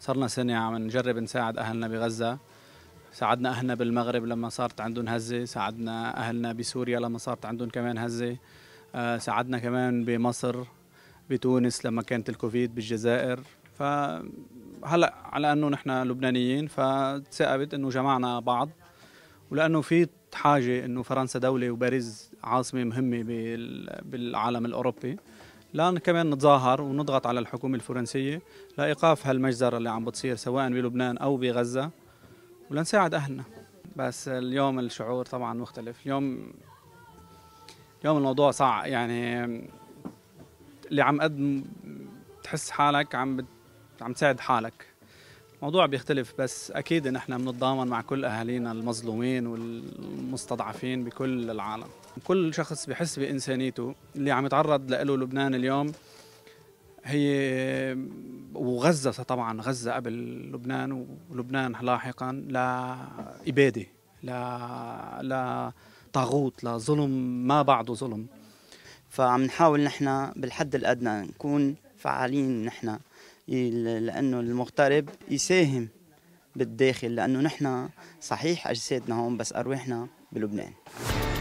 صرنا سنة عم نجرب نساعد أهلنا بغزة ساعدنا أهلنا بالمغرب لما صارت عندهم هزة ساعدنا أهلنا بسوريا لما صارت عندهم كمان هزة آه، ساعدنا كمان بمصر بتونس لما كانت الكوفيد بالجزائر فهلا على انه نحن لبنانيين فتثاقبت انه جمعنا بعض ولانه في حاجه انه فرنسا دوله وباريس عاصمه مهمه بالعالم الاوروبي لان كمان نتظاهر ونضغط على الحكومه الفرنسيه لايقاف هالمجزره اللي عم بتصير سواء بلبنان او بغزه ولنساعد اهلنا بس اليوم الشعور طبعا مختلف اليوم اليوم الموضوع صعب يعني اللي عم قد تحس حالك عم بت... عم تساعد حالك موضوع بيختلف بس اكيد نحن بنتضامن مع كل اهالينا المظلومين والمستضعفين بكل العالم كل شخص بحس بانسانيته اللي عم يتعرض له لبنان اليوم هي وغزة طبعا غزة قبل لبنان ولبنان لاحقا لإبادة لا لطاغوت لظلم ما بعده ظلم فعم نحاول نحن بالحد الأدنى نكون فعالين نحن لانه المغترب يساهم بالداخل لانه نحن صحيح اجسادنا هون بس ارواحنا بلبنان